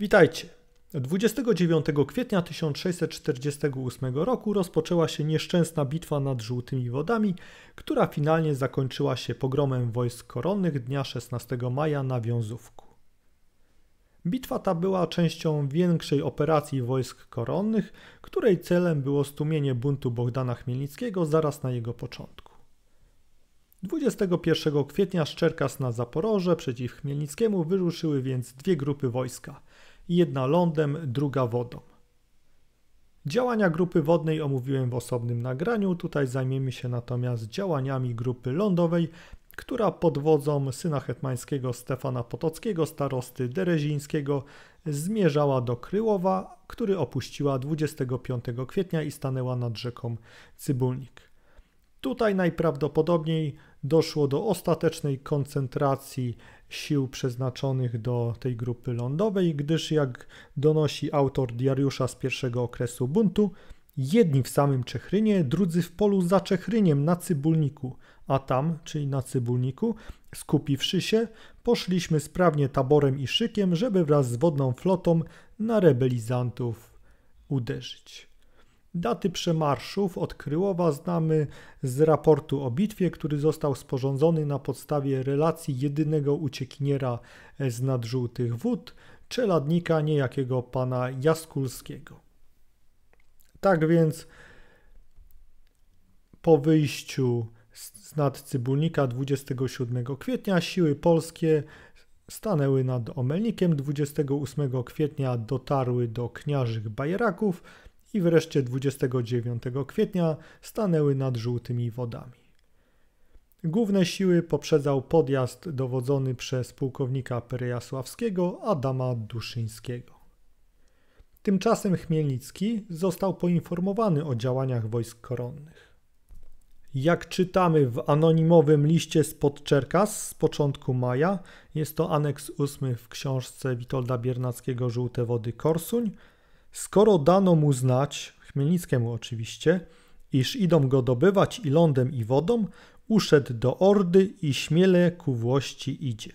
Witajcie. 29 kwietnia 1648 roku rozpoczęła się nieszczęsna bitwa nad Żółtymi Wodami, która finalnie zakończyła się pogromem wojsk koronnych dnia 16 maja na Wiązówku. Bitwa ta była częścią większej operacji wojsk koronnych, której celem było stumienie buntu Bogdana Chmielnickiego zaraz na jego początku. 21 kwietnia z Czerkas na Zaporoże przeciw Chmielnickiemu wyruszyły więc dwie grupy wojska – jedna lądem, druga wodą. Działania grupy wodnej omówiłem w osobnym nagraniu, tutaj zajmiemy się natomiast działaniami grupy lądowej, która pod wodzą syna hetmańskiego Stefana Potockiego, starosty Derezińskiego, zmierzała do Kryłowa, który opuściła 25 kwietnia i stanęła nad rzeką Cybulnik. Tutaj najprawdopodobniej doszło do ostatecznej koncentracji sił przeznaczonych do tej grupy lądowej, gdyż jak donosi autor diariusza z pierwszego okresu buntu, jedni w samym Czechrynie, drudzy w polu za Czechryniem na Cybulniku, a tam, czyli na Cybulniku, skupiwszy się, poszliśmy sprawnie taborem i szykiem, żeby wraz z wodną flotą na rebelizantów uderzyć. Daty przemarszów od Kryłowa znamy z raportu o bitwie, który został sporządzony na podstawie relacji jedynego uciekiniera z nadżółtych wód, czeladnika niejakiego pana Jaskulskiego. Tak więc po wyjściu z nad Cybulnika 27 kwietnia siły polskie stanęły nad Omelnikiem. 28 kwietnia dotarły do Kniarzych Bajeraków, i wreszcie 29 kwietnia stanęły nad żółtymi wodami. Główne siły poprzedzał podjazd dowodzony przez pułkownika Perejasławskiego Adama Duszyńskiego. Tymczasem Chmielnicki został poinformowany o działaniach wojsk koronnych. Jak czytamy w anonimowym liście spod Czerkas z początku maja, jest to aneks ósmy w książce Witolda Biernackiego Żółte Wody Korsuń, Skoro dano mu znać, Chmielnickiemu oczywiście, iż idą go dobywać i lądem i wodą, uszedł do ordy i śmiele ku włości idzie.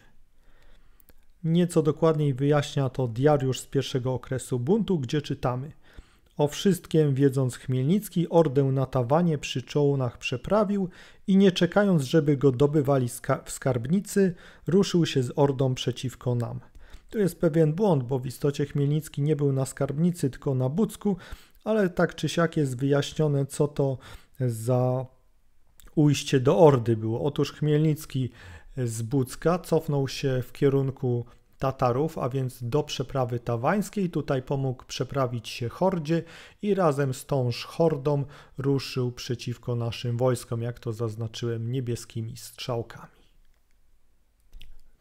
Nieco dokładniej wyjaśnia to diariusz z pierwszego okresu buntu, gdzie czytamy – o wszystkim wiedząc Chmielnicki, ordę na tawanie przy czołnach przeprawił i nie czekając, żeby go dobywali w skarbnicy, ruszył się z ordą przeciwko nam. Tu jest pewien błąd, bo w istocie Chmielnicki nie był na Skarbnicy, tylko na Bucku, ale tak czy siak jest wyjaśnione, co to za ujście do Ordy było. Otóż Chmielnicki z Bucka cofnął się w kierunku Tatarów, a więc do przeprawy tawańskiej. Tutaj pomógł przeprawić się hordzie i razem z tąż hordą ruszył przeciwko naszym wojskom, jak to zaznaczyłem, niebieskimi strzałkami.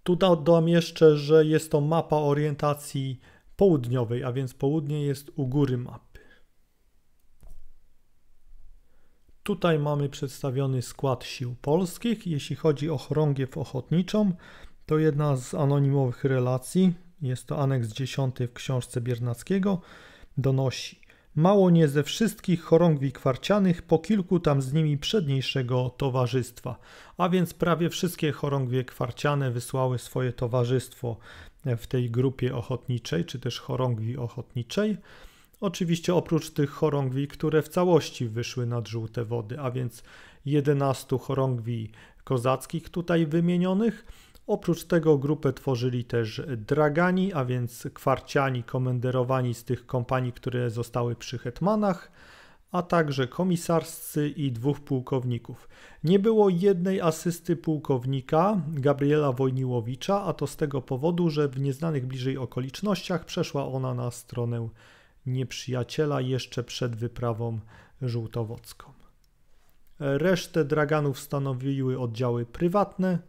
Tu dodam jeszcze, że jest to mapa orientacji południowej, a więc południe jest u góry mapy. Tutaj mamy przedstawiony skład sił polskich. Jeśli chodzi o chorągiew ochotniczą, to jedna z anonimowych relacji, jest to aneks 10 w książce Biernackiego, donosi mało nie ze wszystkich chorągwi kwarcianych, po kilku tam z nimi przedniejszego towarzystwa. A więc prawie wszystkie chorągwie kwarciane wysłały swoje towarzystwo w tej grupie ochotniczej, czy też chorągwi ochotniczej. Oczywiście oprócz tych chorągwi, które w całości wyszły nad żółte wody, a więc 11 chorągwi kozackich tutaj wymienionych, Oprócz tego grupę tworzyli też dragani, a więc kwarciani komenderowani z tych kompanii, które zostały przy hetmanach, a także komisarscy i dwóch pułkowników. Nie było jednej asysty pułkownika Gabriela Wojniłowicza, a to z tego powodu, że w nieznanych bliżej okolicznościach przeszła ona na stronę nieprzyjaciela jeszcze przed wyprawą żółtowocką. Resztę draganów stanowiły oddziały prywatne –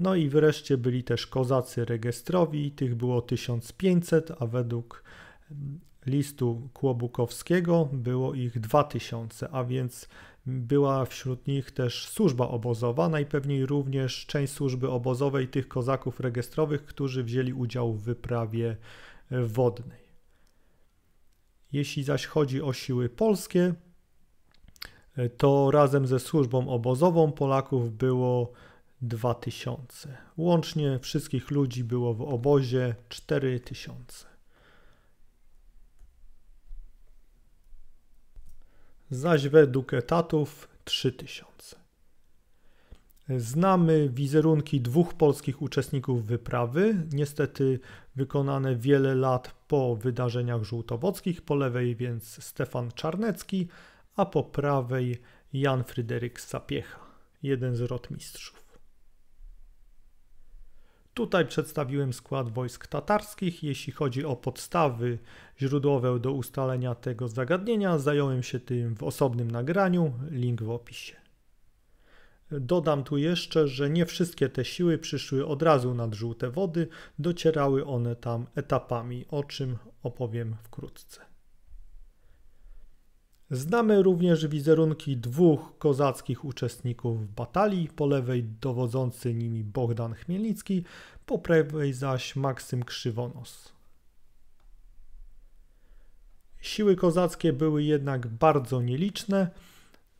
no i wreszcie byli też kozacy rejestrowi, tych było 1500, a według mm, listu Kłobukowskiego było ich 2000, a więc była wśród nich też służba obozowa, najpewniej również część służby obozowej tych kozaków rejestrowych, którzy wzięli udział w wyprawie wodnej. Jeśli zaś chodzi o siły polskie, e, to razem ze służbą obozową Polaków było 2000. Łącznie wszystkich ludzi było w obozie 4000. Zaś według etatów 3000. Znamy wizerunki dwóch polskich uczestników wyprawy, niestety wykonane wiele lat po wydarzeniach żółtowockich. Po lewej więc Stefan Czarnecki, a po prawej Jan Fryderyk Sapiecha, jeden z rotmistrzów. Tutaj przedstawiłem skład wojsk tatarskich. Jeśli chodzi o podstawy źródłowe do ustalenia tego zagadnienia, zająłem się tym w osobnym nagraniu, link w opisie. Dodam tu jeszcze, że nie wszystkie te siły przyszły od razu nad żółte wody, docierały one tam etapami, o czym opowiem wkrótce. Znamy również wizerunki dwóch kozackich uczestników batalii, po lewej dowodzący nimi Bogdan Chmielnicki, po prawej zaś Maksym Krzywonos. Siły kozackie były jednak bardzo nieliczne.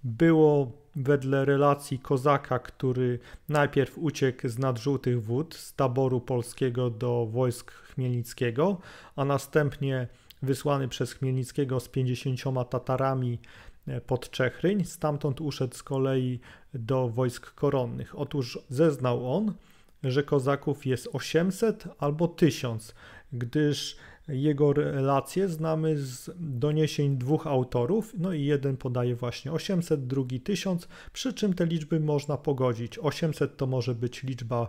Było wedle relacji kozaka, który najpierw uciekł z nadżółtych wód z taboru polskiego do wojsk Chmielnickiego, a następnie wysłany przez Chmielnickiego z 50 Tatarami e, pod Czechryń. Stamtąd uszedł z kolei do wojsk koronnych. Otóż zeznał on, że kozaków jest 800 albo 1000, gdyż jego relacje znamy z doniesień dwóch autorów, no i jeden podaje właśnie 800, drugi 1000, przy czym te liczby można pogodzić. 800 to może być liczba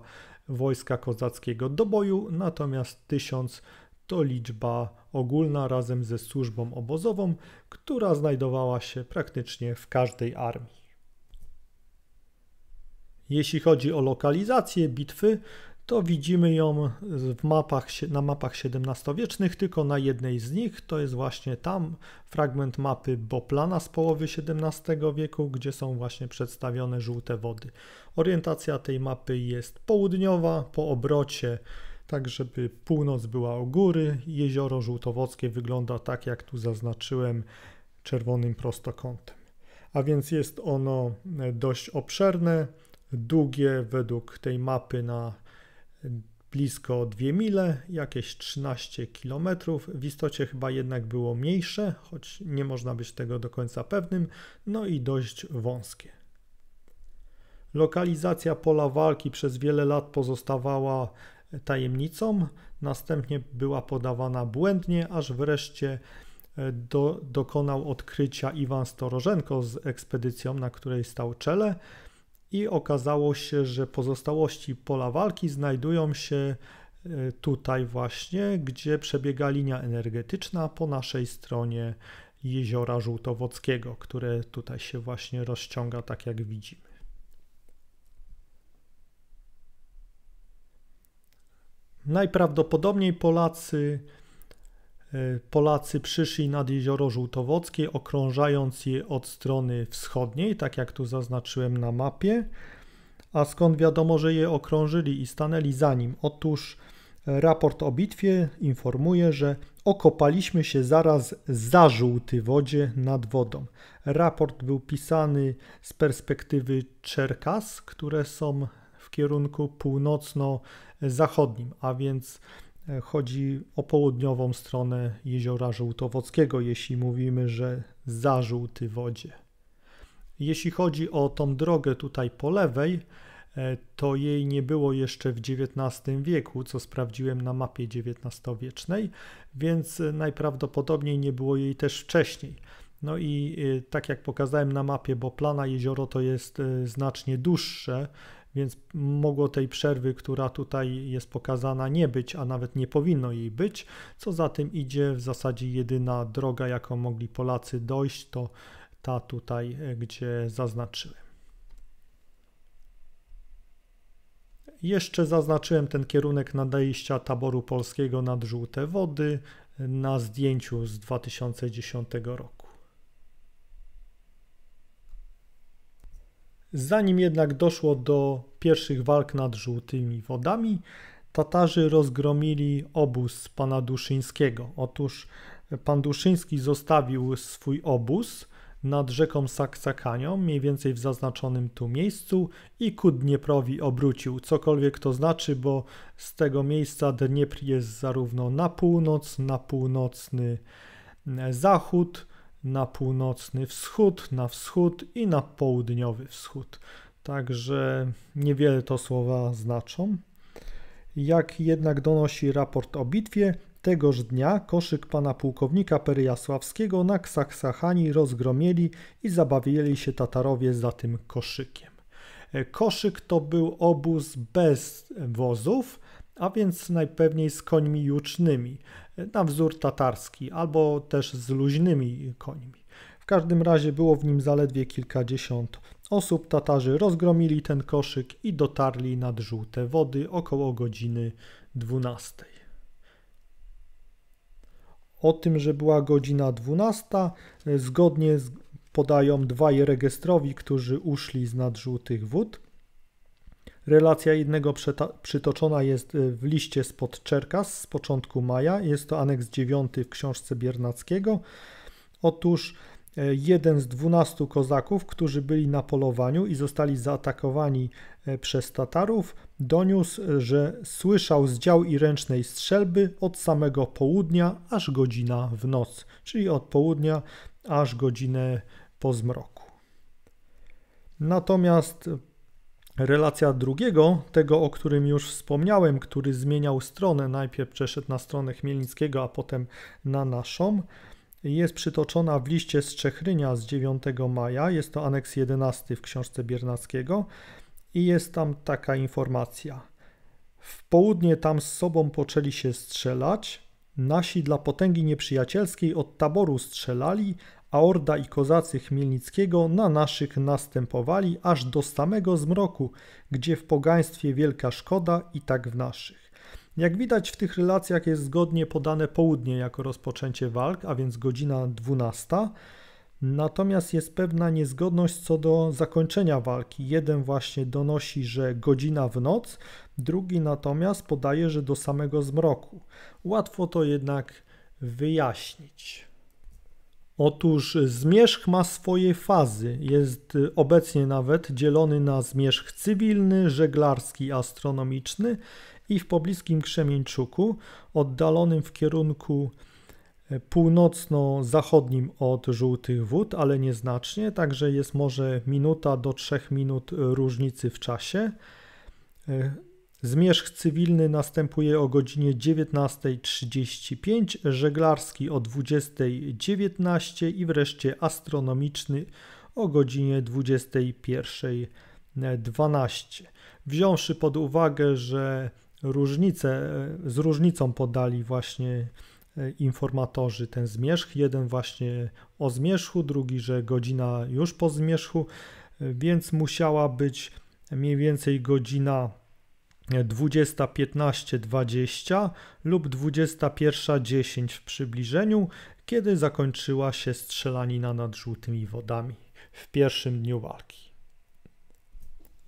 wojska kozackiego do boju, natomiast 1000 to liczba ogólna razem ze służbą obozową, która znajdowała się praktycznie w każdej armii. Jeśli chodzi o lokalizację bitwy, to widzimy ją w mapach, na mapach XVII-wiecznych, tylko na jednej z nich, to jest właśnie tam fragment mapy Boplana z połowy XVII wieku, gdzie są właśnie przedstawione żółte wody. Orientacja tej mapy jest południowa, po obrocie tak żeby północ była u góry. Jezioro żółtowockie wygląda tak, jak tu zaznaczyłem czerwonym prostokątem. A więc jest ono e, dość obszerne, długie według tej mapy na e, blisko 2 mile, jakieś 13 km. W istocie chyba jednak było mniejsze, choć nie można być tego do końca pewnym, no i dość wąskie. Lokalizacja pola walki przez wiele lat pozostawała tajemnicą, następnie była podawana błędnie, aż wreszcie e, do, dokonał odkrycia Iwan Storożenko z ekspedycją, na której stał czele i okazało się, że pozostałości pola walki znajdują się e, tutaj właśnie, gdzie przebiega linia energetyczna po naszej stronie jeziora Żółtowockiego, które tutaj się właśnie rozciąga, tak jak widzimy. Najprawdopodobniej Polacy, e, Polacy przyszli nad jezioro Żółtowockie, okrążając je od strony wschodniej, tak jak tu zaznaczyłem na mapie. A skąd wiadomo, że je okrążyli i stanęli za nim? Otóż e, raport o bitwie informuje, że okopaliśmy się zaraz za żółty wodzie nad wodą. Raport był pisany z perspektywy Czerkas, które są kierunku północno-zachodnim, a więc e, chodzi o południową stronę jeziora Żółtowockiego, jeśli mówimy, że za żółty wodzie. Jeśli chodzi o tą drogę tutaj po lewej, e, to jej nie było jeszcze w XIX wieku, co sprawdziłem na mapie XIX-wiecznej, więc e, najprawdopodobniej nie było jej też wcześniej. No i tak jak pokazałem na mapie bo plana jezioro to jest znacznie dłuższe więc mogło tej przerwy, która tutaj jest pokazana, nie być, a nawet nie powinno jej być. Co za tym idzie, w zasadzie jedyna droga, jaką mogli Polacy dojść, to ta tutaj, e, gdzie zaznaczyłem. Jeszcze zaznaczyłem ten kierunek nadejścia taboru polskiego nad żółte wody na zdjęciu z 2010 roku. Zanim jednak doszło do pierwszych walk nad żółtymi wodami, Tatarzy rozgromili obóz pana Duszyńskiego. Otóż pan Duszyński zostawił swój obóz nad rzeką Saksakanią, mniej więcej w zaznaczonym tu miejscu i ku Dnieprowi obrócił, cokolwiek to znaczy, bo z tego miejsca Dniepr jest zarówno na północ, na północny zachód, na północny wschód, na wschód i na południowy wschód. Także niewiele to słowa znaczą. Jak jednak donosi raport o bitwie, Tegoż dnia koszyk pana pułkownika Peryjasławskiego na Ksaksachani rozgromili i zabawili się Tatarowie za tym koszykiem. E, koszyk to był obóz bez wozów, a więc najpewniej z końmi jucznymi, na wzór tatarski, albo też z luźnymi końmi. W każdym razie było w nim zaledwie kilkadziesiąt osób. Tatarzy rozgromili ten koszyk i dotarli nad żółte wody około godziny 12. O tym, że była godzina 12, zgodnie z, podają dwaj rejestrowi, którzy uszli z nad żółtych wód. Relacja innego przytoczona jest y, w liście spod Czerkas z początku maja. Jest to aneks 9 w książce Biernackiego. Otóż y, jeden z dwunastu kozaków, którzy byli na polowaniu i zostali zaatakowani y, przez Tatarów, doniósł, że słyszał zdział i ręcznej strzelby od samego południa aż godzina w noc, czyli od południa aż godzinę po zmroku. Natomiast Relacja drugiego, tego o którym już wspomniałem, który zmieniał stronę, najpierw przeszedł na stronę Chmielnickiego, a potem na naszą, jest przytoczona w liście z Czechrynia z 9 maja, jest to aneks 11 w książce Biernackiego i jest tam taka informacja. W południe tam z sobą poczęli się strzelać, nasi dla potęgi nieprzyjacielskiej od taboru strzelali, a orda i kozacy Chmielnickiego na naszych następowali aż do samego zmroku, gdzie w pogaństwie wielka szkoda i tak w naszych. Jak widać w tych relacjach jest zgodnie podane południe jako rozpoczęcie walk, a więc godzina 12. Natomiast jest pewna niezgodność co do zakończenia walki. Jeden właśnie donosi, że godzina w noc, drugi natomiast podaje, że do samego zmroku. Łatwo to jednak wyjaśnić. Otóż zmierzch ma swoje fazy. Jest y, obecnie nawet dzielony na zmierzch cywilny, żeglarski, astronomiczny i w pobliskim Krzemieńczuku, oddalonym w kierunku y, północno-zachodnim od żółtych wód, ale nieznacznie, także jest może minuta do trzech minut różnicy w czasie. Y, Zmierzch cywilny następuje o godzinie 19.35, żeglarski o 20.19 i wreszcie astronomiczny o godzinie 21.12. Wziąwszy pod uwagę, że różnice, z różnicą podali właśnie e, informatorzy ten zmierzch, jeden właśnie o zmierzchu, drugi, że godzina już po zmierzchu, e, więc musiała być mniej więcej godzina 20.15.20 lub 21.10 w przybliżeniu, kiedy zakończyła się strzelanina nad żółtymi wodami w pierwszym dniu walki.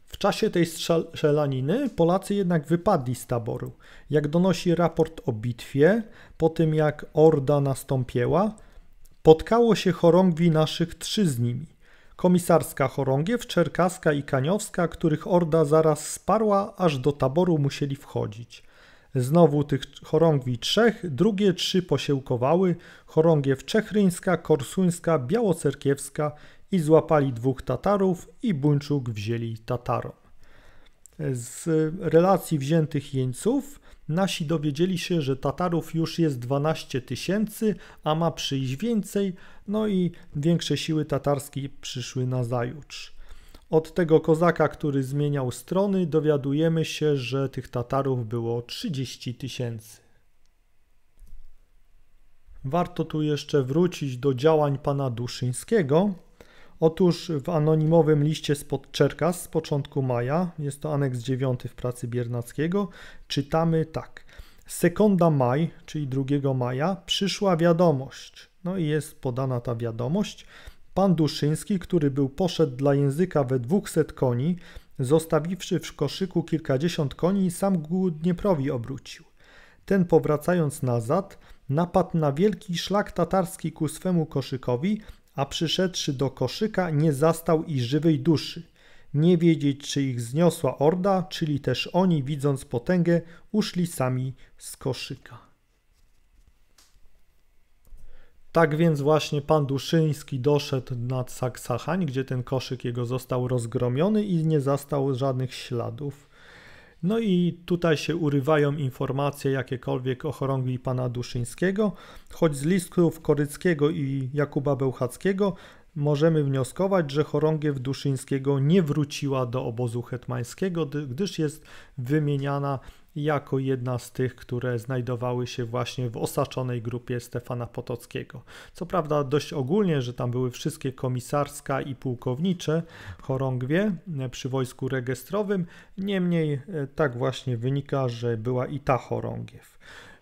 W czasie tej strzelaniny Polacy jednak wypadli z taboru. Jak donosi raport o bitwie, po tym jak orda nastąpiła, potkało się chorągwi naszych trzy z nimi komisarska Chorągiew, Czerkaska i Kaniowska, których orda zaraz sparła, aż do taboru musieli wchodzić. Znowu tych chorągwi trzech, drugie trzy posiełkowały, chorągiew czechryńska, korsuńska, białocerkiewska i złapali dwóch Tatarów i Buńczuk wzięli Tatarom. Z relacji wziętych jeńców nasi dowiedzieli się, że Tatarów już jest 12 tysięcy, a ma przyjść więcej, no i większe siły tatarskie przyszły na zajutrz. Od tego kozaka, który zmieniał strony, dowiadujemy się, że tych Tatarów było 30 tysięcy. Warto tu jeszcze wrócić do działań pana Duszyńskiego, Otóż w anonimowym liście spod Czerkas z początku maja, jest to aneks 9 w pracy Biernackiego, czytamy tak. Sekunda maj, czyli 2 maja, przyszła wiadomość. No i jest podana ta wiadomość. Pan Duszyński, który był poszedł dla języka we 200 koni, zostawiwszy w koszyku kilkadziesiąt koni, sam ku Dnieprowi obrócił. Ten powracając nazad, napadł na wielki szlak tatarski ku swemu koszykowi, a przyszedłszy do koszyka nie zastał i żywej duszy. Nie wiedzieć, czy ich zniosła orda, czyli też oni, widząc potęgę, uszli sami z koszyka. Tak więc właśnie pan Duszyński doszedł nad Saksachań, gdzie ten koszyk jego został rozgromiony i nie zastał żadnych śladów. No i tutaj się urywają informacje jakiekolwiek o chorągwi pana Duszyńskiego, choć z listów Koryckiego i Jakuba Bełchackiego możemy wnioskować, że chorągiew Duszyńskiego nie wróciła do obozu hetmańskiego, gdyż jest wymieniana jako jedna z tych, które znajdowały się właśnie w osaczonej grupie Stefana Potockiego. Co prawda dość ogólnie, że tam były wszystkie komisarska i pułkownicze chorągwie e, przy wojsku rejestrowym, niemniej e, tak właśnie wynika, że była i ta chorągiew.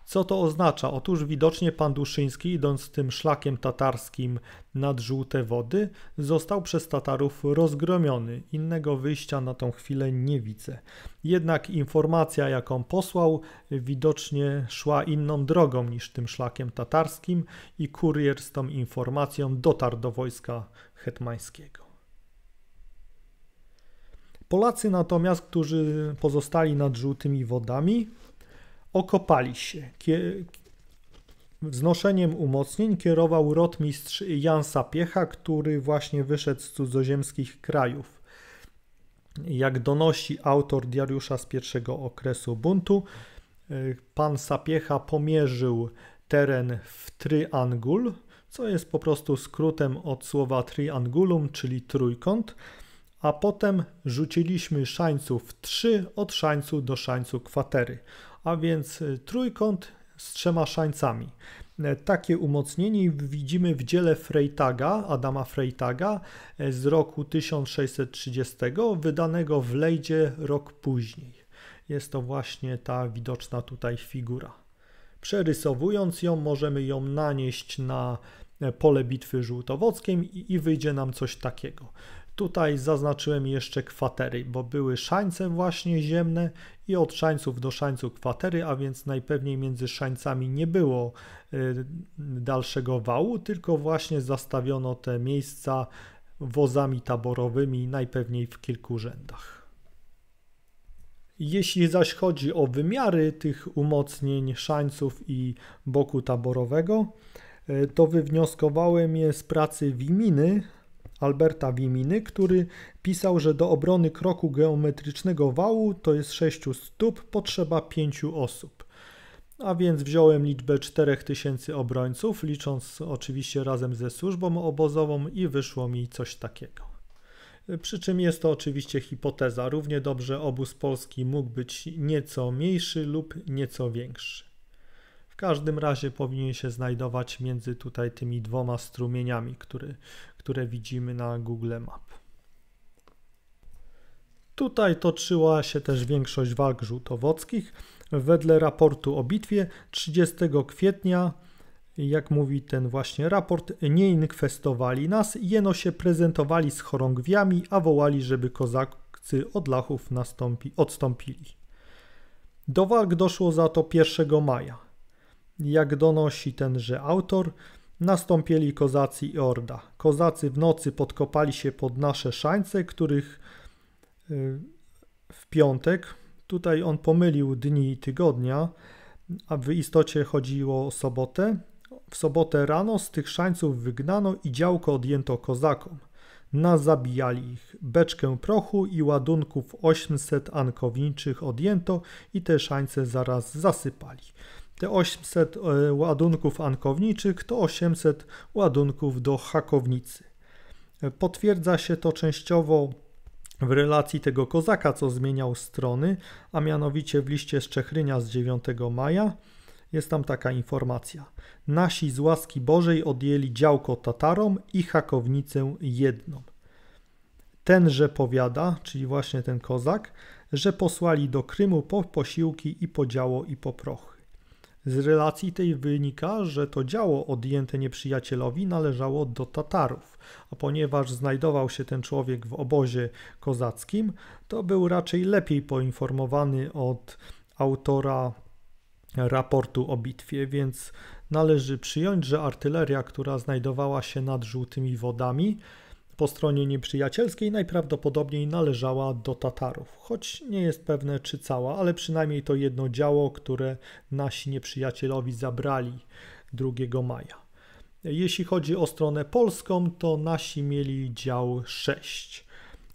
Co to oznacza? Otóż widocznie pan Duszyński, idąc tym szlakiem tatarskim nad żółte wody, został przez Tatarów rozgromiony. Innego wyjścia na tą chwilę nie widzę. Jednak informacja, jaką posłał, widocznie szła inną drogą niż tym szlakiem tatarskim i kurier z tą informacją dotarł do wojska hetmańskiego. Polacy natomiast, którzy pozostali nad żółtymi wodami, okopali się. Wznoszeniem umocnień kierował rotmistrz Jan Sapiecha, który właśnie wyszedł z cudzoziemskich krajów. Jak donosi autor diariusza z pierwszego okresu buntu, y, pan Sapiecha pomierzył teren w triangul, co jest po prostu skrótem od słowa triangulum, czyli trójkąt, a potem rzuciliśmy szańców 3 od szańcu do szańcu kwatery a więc y, trójkąt z trzema szańcami. E, takie umocnienie widzimy w dziele Freytaga, Adama Freytaga e, z roku 1630, wydanego w Lejdzie rok później. Jest to właśnie ta widoczna tutaj figura. Przerysowując ją, możemy ją nanieść na e, pole bitwy żółtowockiem i wyjdzie nam coś takiego. Tutaj zaznaczyłem jeszcze kwatery, bo były szańce właśnie ziemne i od szańców do szańców kwatery, a więc najpewniej między szańcami nie było y, dalszego wału, tylko właśnie zastawiono te miejsca wozami taborowymi, najpewniej w kilku rzędach. Jeśli zaś chodzi o wymiary tych umocnień szańców i boku taborowego, y, to wywnioskowałem je z pracy Wiminy, Alberta Wiminy, który pisał, że do obrony kroku geometrycznego wału, to jest 6 stóp, potrzeba 5 osób. A więc wziąłem liczbę 4000 obrońców, licząc oczywiście razem ze służbą obozową i wyszło mi coś takiego. Przy czym jest to oczywiście hipoteza. Równie dobrze obóz polski mógł być nieco mniejszy lub nieco większy. W każdym razie powinien się znajdować między tutaj tymi dwoma strumieniami, który, które widzimy na Google Map. Tutaj toczyła się też większość walk żółtowockich. Wedle raportu o bitwie 30 kwietnia, jak mówi ten właśnie raport, nie inkwestowali nas, jeno się prezentowali z chorągwiami, a wołali, żeby kozakcy od Lachów nastąpi, odstąpili. Do walk doszło za to 1 maja. Jak donosi tenże autor, nastąpili kozacy i orda. Kozacy w nocy podkopali się pod nasze szańce, których y, w piątek, tutaj on pomylił dni i tygodnia, a w istocie chodziło o sobotę. W sobotę rano z tych szańców wygnano i działko odjęto kozakom. Nazabijali zabijali ich. Beczkę prochu i ładunków 800 ankowniczych odjęto i te szańce zaraz zasypali te 800 e, ładunków ankowniczych to 800 ładunków do hakownicy. E, potwierdza się to częściowo w relacji tego kozaka, co zmieniał strony, a mianowicie w liście z Czechrynia z 9 maja jest tam taka informacja. Nasi z łaski Bożej odjęli działko Tatarom i hakownicę jedną. Tenże powiada, czyli właśnie ten kozak, że posłali do Krymu po posiłki i podziało i poproch. Z relacji tej wynika, że to działo odjęte nieprzyjacielowi należało do Tatarów, a ponieważ znajdował się ten człowiek w obozie kozackim, to był raczej lepiej poinformowany od autora raportu o bitwie, więc należy przyjąć, że artyleria, która znajdowała się nad żółtymi wodami, po stronie nieprzyjacielskiej najprawdopodobniej należała do Tatarów, choć nie jest pewne czy cała, ale przynajmniej to jedno działo, które nasi nieprzyjacielowi zabrali 2 maja. Jeśli chodzi o stronę polską, to nasi mieli dział 6.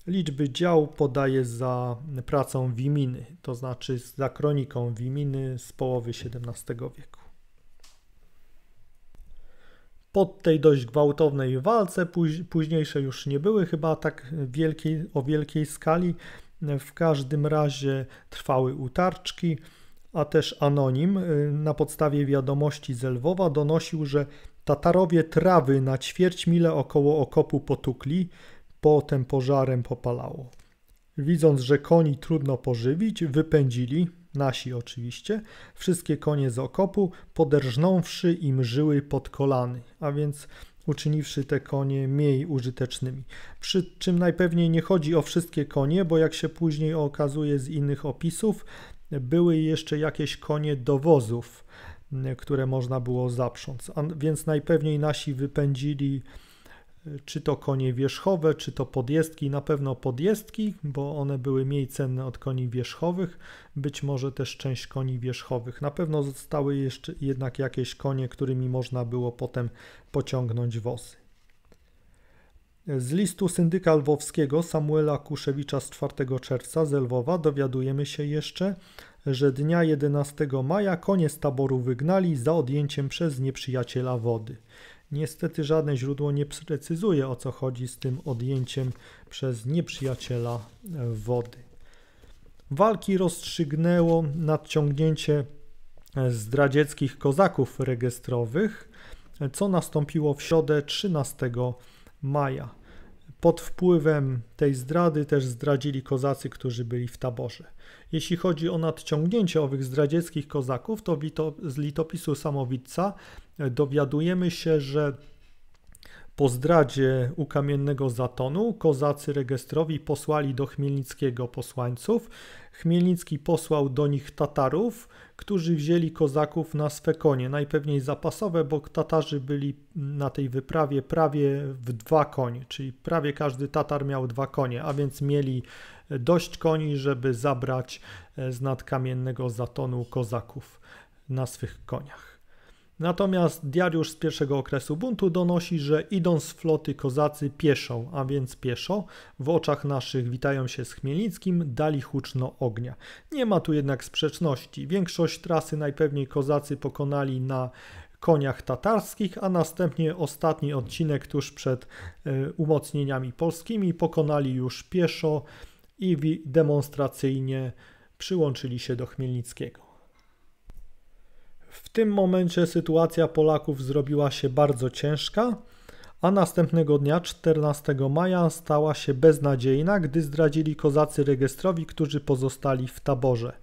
Liczby dział podaje za pracą Wiminy, to znaczy za kroniką Wiminy z połowy XVII wieku. Po tej dość gwałtownej walce, późniejsze już nie były chyba tak wielkiej, o wielkiej skali, w każdym razie trwały utarczki, a też Anonim na podstawie wiadomości z Lwowa donosił, że Tatarowie trawy na ćwierć mile około okopu potukli, potem pożarem popalało. Widząc, że koni trudno pożywić, wypędzili, nasi oczywiście, wszystkie konie z okopu, poderżnąwszy im żyły pod kolany, a więc uczyniwszy te konie mniej użytecznymi. Przy czym najpewniej nie chodzi o wszystkie konie, bo jak się później okazuje z innych opisów, były jeszcze jakieś konie dowozów, które można było zaprząc, a więc najpewniej nasi wypędzili czy to konie wierzchowe, czy to podjezdki, na pewno podjezdki, bo one były mniej cenne od koni wierzchowych, być może też część koni wierzchowych. Na pewno zostały jeszcze jednak jakieś konie, którymi można było potem pociągnąć wosy. Z listu syndyka lwowskiego Samuela Kuszewicza z 4 czerwca z Lwowa dowiadujemy się jeszcze, że dnia 11 maja konie z taboru wygnali za odjęciem przez nieprzyjaciela wody. Niestety żadne źródło nie precyzuje o co chodzi z tym odjęciem przez nieprzyjaciela wody. Walki rozstrzygnęło nadciągnięcie zdradzieckich kozaków rejestrowych, co nastąpiło w środę 13 maja. Pod wpływem tej zdrady też zdradzili kozacy, którzy byli w taborze. Jeśli chodzi o nadciągnięcie owych zdradzieckich kozaków, to z litopisu Samowidca dowiadujemy się, że po zdradzie u kamiennego zatonu kozacy regestrowi posłali do Chmielnickiego posłańców. Chmielnicki posłał do nich Tatarów, którzy wzięli kozaków na swe konie, najpewniej zapasowe, bo Tatarzy byli na tej wyprawie prawie w dwa konie, czyli prawie każdy Tatar miał dwa konie, a więc mieli dość koni, żeby zabrać e, z nadkamiennego zatonu kozaków na swych koniach. Natomiast diariusz z pierwszego okresu buntu donosi, że idąc z floty kozacy pieszą, a więc pieszo, w oczach naszych witają się z Chmielnickim, dali huczno ognia. Nie ma tu jednak sprzeczności. Większość trasy najpewniej kozacy pokonali na koniach tatarskich, a następnie ostatni odcinek tuż przed e, umocnieniami polskimi pokonali już pieszo i demonstracyjnie przyłączyli się do Chmielnickiego. W tym momencie sytuacja Polaków zrobiła się bardzo ciężka, a następnego dnia, 14 maja, stała się beznadziejna, gdy zdradzili kozacy rejestrowi, którzy pozostali w taborze.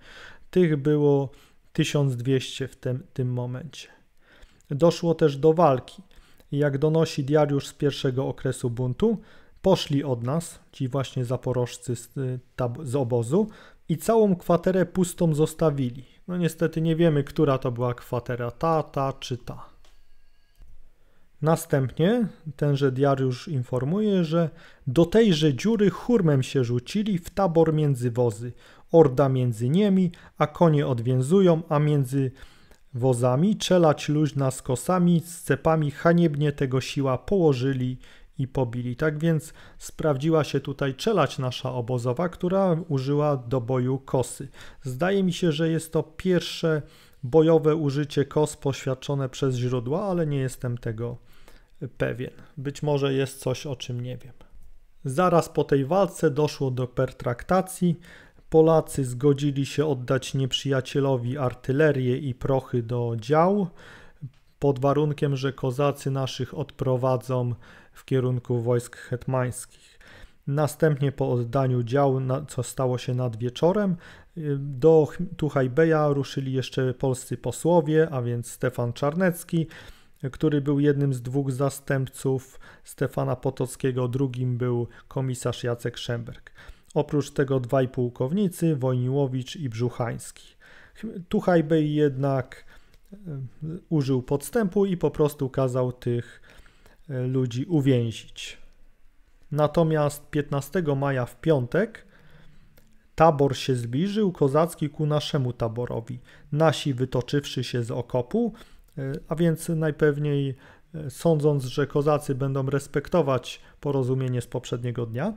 Tych było 1200 w tym, tym momencie. Doszło też do walki. Jak donosi diariusz z pierwszego okresu buntu, poszli od nas, ci właśnie zaporożcy z, y, z obozu, i całą kwaterę pustą zostawili. No niestety nie wiemy, która to była kwatera, ta, ta czy ta. Następnie tenże diariusz informuje, że do tejże dziury hurmem się rzucili w tabor między wozy. Orda między niemi, a konie odwięzują, a między wozami czelać luźna z kosami, z cepami haniebnie tego siła położyli – i pobili. Tak więc sprawdziła się tutaj czelać nasza obozowa, która użyła do boju kosy. Zdaje mi się, że jest to pierwsze bojowe użycie kos poświadczone przez źródła, ale nie jestem tego pewien. Być może jest coś, o czym nie wiem. Zaraz po tej walce doszło do pertraktacji. Polacy zgodzili się oddać nieprzyjacielowi artylerię i prochy do dział, pod warunkiem, że kozacy naszych odprowadzą w kierunku wojsk hetmańskich. Następnie po oddaniu dział, co stało się nad wieczorem, y, do Tuchajbeja ruszyli jeszcze polscy posłowie, a więc Stefan Czarnecki, który był jednym z dwóch zastępców Stefana Potockiego, drugim był komisarz Jacek Szemberg. Oprócz tego dwaj pułkownicy, Wojniłowicz i Brzuchański. Tuchajbej jednak y, użył podstępu i po prostu kazał tych E, ludzi uwięzić. Natomiast 15 maja w piątek tabor się zbliżył, kozacki ku naszemu taborowi. Nasi wytoczywszy się z okopu, e, a więc najpewniej e, sądząc, że kozacy będą respektować porozumienie z poprzedniego dnia,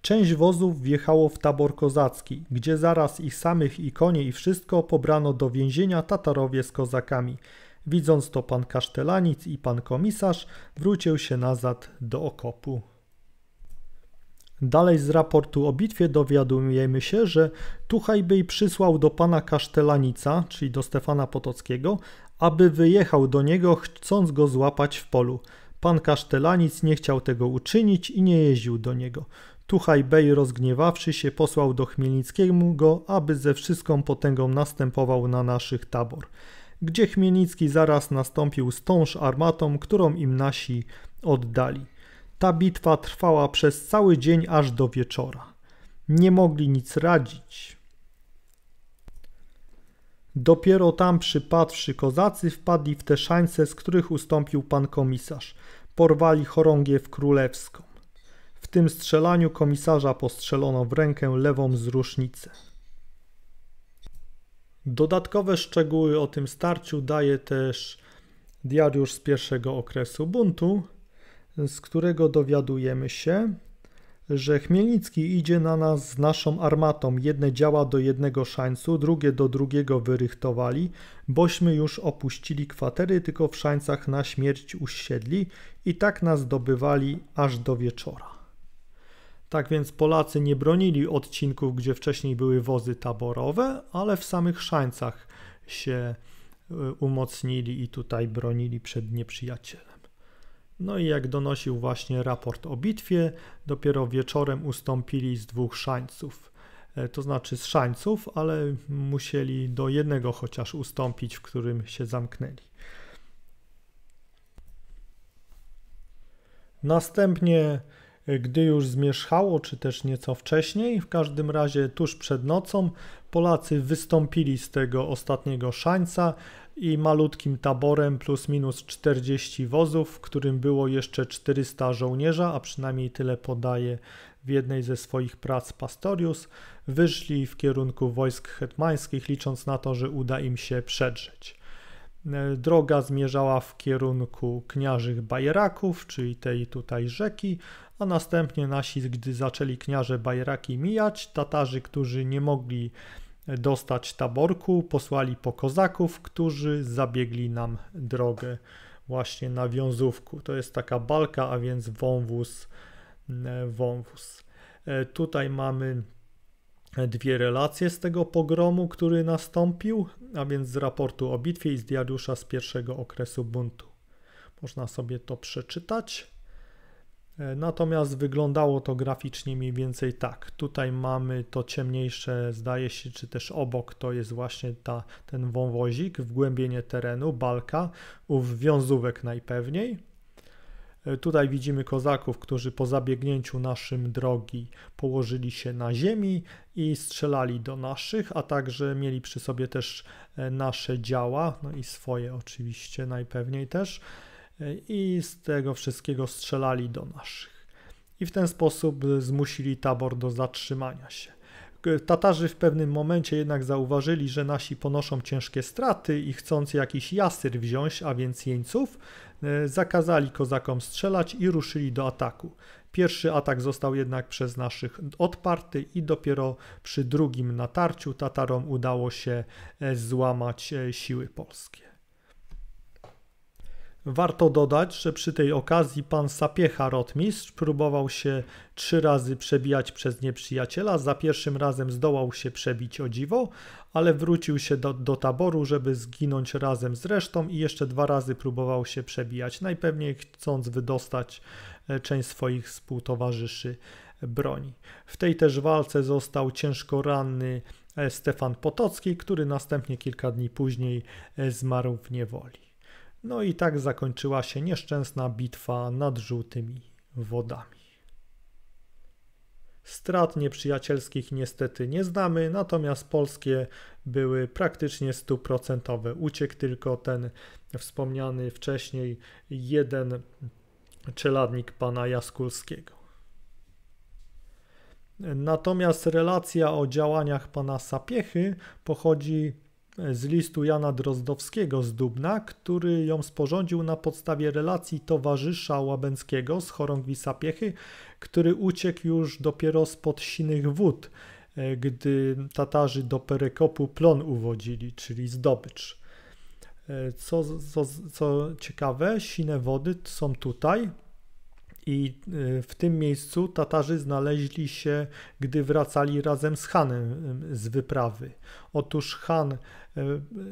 część wozów wjechało w tabor kozacki, gdzie zaraz ich samych i konie i wszystko pobrano do więzienia Tatarowie z kozakami. Widząc to pan kasztelanic i pan komisarz wrócił się nazad do okopu. Dalej z raportu o bitwie dowiadujemy się, że Tuchajbej przysłał do pana Kasztelanica, czyli do Stefana Potockiego, aby wyjechał do niego, chcąc go złapać w polu. Pan Kasztelanic nie chciał tego uczynić i nie jeździł do niego. Tuchaj Bey rozgniewawszy się posłał do Chmielnickiego, aby ze wszystką potęgą następował na naszych tabor gdzie Chmielnicki zaraz nastąpił z tąż armatą, którą im nasi oddali. Ta bitwa trwała przez cały dzień aż do wieczora. Nie mogli nic radzić. Dopiero tam przypadłszy kozacy wpadli w te szańce, z których ustąpił pan komisarz. Porwali chorągiew królewską. W tym strzelaniu komisarza postrzelono w rękę lewą z rusznicy. Dodatkowe szczegóły o tym starciu daje też diariusz z pierwszego okresu buntu, z którego dowiadujemy się, że Chmielnicki idzie na nas z naszą armatą. Jedne działa do jednego szańcu, drugie do drugiego wyrychtowali, bośmy już opuścili kwatery, tylko w szańcach na śmierć usiedli i tak nas dobywali aż do wieczora. Tak więc Polacy nie bronili odcinków, gdzie wcześniej były wozy taborowe, ale w samych szańcach się y, umocnili i tutaj bronili przed nieprzyjacielem. No i jak donosił właśnie raport o bitwie, dopiero wieczorem ustąpili z dwóch szańców. E, to znaczy z szańców, ale musieli do jednego chociaż ustąpić, w którym się zamknęli. Następnie gdy już zmierzchało, czy też nieco wcześniej, w każdym razie tuż przed nocą, Polacy wystąpili z tego ostatniego szańca i malutkim taborem plus minus 40 wozów, w którym było jeszcze 400 żołnierza, a przynajmniej tyle podaje w jednej ze swoich prac Pastorius, wyszli w kierunku wojsk hetmańskich, licząc na to, że uda im się przedrzeć. E, droga zmierzała w kierunku Kniarzych Bajeraków, czyli tej tutaj rzeki, a następnie nasi, gdy zaczęli kniarze Bajraki mijać, Tatarzy, którzy nie mogli dostać taborku, posłali po kozaków, którzy zabiegli nam drogę właśnie na wiązówku. To jest taka balka, a więc wąwóz, e, wąwóz. E, tutaj mamy dwie relacje z tego pogromu, który nastąpił, a więc z raportu o bitwie i z diariusza z pierwszego okresu buntu. Można sobie to przeczytać. E, natomiast wyglądało to graficznie mniej więcej tak. Tutaj mamy to ciemniejsze, zdaje się, czy też obok to jest właśnie ta, ten wąwozik, wgłębienie terenu, balka, ów wiązówek najpewniej. E, tutaj widzimy kozaków, którzy po zabiegnięciu naszym drogi położyli się na ziemi i strzelali do naszych, a także mieli przy sobie też e, nasze działa, no i swoje oczywiście najpewniej też. E, i z tego wszystkiego strzelali do naszych. I w ten sposób zmusili tabor do zatrzymania się. Tatarzy w pewnym momencie jednak zauważyli, że nasi ponoszą ciężkie straty i chcąc jakiś jasyr wziąć, a więc jeńców, e, zakazali kozakom strzelać i ruszyli do ataku. Pierwszy atak został jednak przez naszych odparty i dopiero przy drugim natarciu Tatarom udało się e, złamać siły polskie. Warto dodać, że przy tej okazji pan Sapiecha Rotmistrz próbował się trzy razy przebijać przez nieprzyjaciela. Za pierwszym razem zdołał się przebić o dziwo, ale wrócił się do, do taboru, żeby zginąć razem z resztą i jeszcze dwa razy próbował się przebijać, najpewniej chcąc wydostać e, część swoich współtowarzyszy broni. W tej też walce został ciężko ranny e, Stefan Potocki, który następnie kilka dni później e, zmarł w niewoli. No i tak zakończyła się nieszczęsna bitwa nad żółtymi wodami. Strat nieprzyjacielskich niestety nie znamy, natomiast polskie były praktycznie stuprocentowe. Uciekł tylko ten wspomniany wcześniej jeden czeladnik pana Jaskulskiego. Natomiast relacja o działaniach pana Sapiechy pochodzi z listu Jana Drozdowskiego z Dubna, który ją sporządził na podstawie relacji towarzysza Łabęckiego z chorągwi Sapiechy, który uciekł już dopiero spod sinych wód, e, gdy Tatarzy do Perekopu plon uwodzili, czyli zdobycz. E, co, co, co ciekawe, sine wody są tutaj, i y, w tym miejscu Tatarzy znaleźli się, gdy wracali razem z Hanem z wyprawy. Otóż Han y,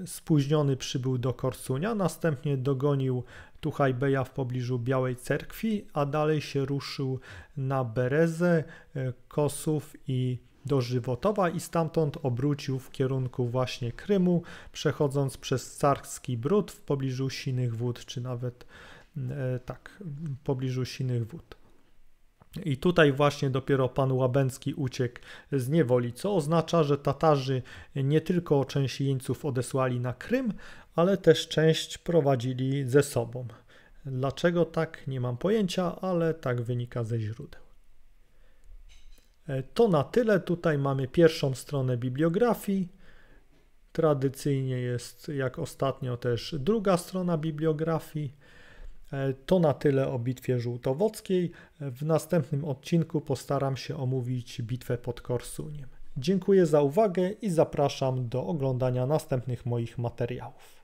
spóźniony przybył do Korsunia, następnie dogonił Tuchajbeja w pobliżu Białej Cerkwi, a dalej się ruszył na Berezę, y, Kosów i dożywotowa i stamtąd obrócił w kierunku właśnie Krymu, przechodząc przez Carski Brud w pobliżu Sinych Wód czy nawet E, tak, w pobliżu Sinych Wód. I tutaj właśnie dopiero pan Łabęcki uciekł z niewoli, co oznacza, że Tatarzy nie tylko część jeńców odesłali na Krym, ale też część prowadzili ze sobą. Dlaczego tak, nie mam pojęcia, ale tak wynika ze źródeł. E, to na tyle. Tutaj mamy pierwszą stronę bibliografii. Tradycyjnie jest, jak ostatnio, też druga strona bibliografii. E, to na tyle o bitwie żółtowodzkiej. W następnym odcinku postaram się omówić bitwę pod Korsuniem. Dziękuję za uwagę i zapraszam do oglądania następnych moich materiałów.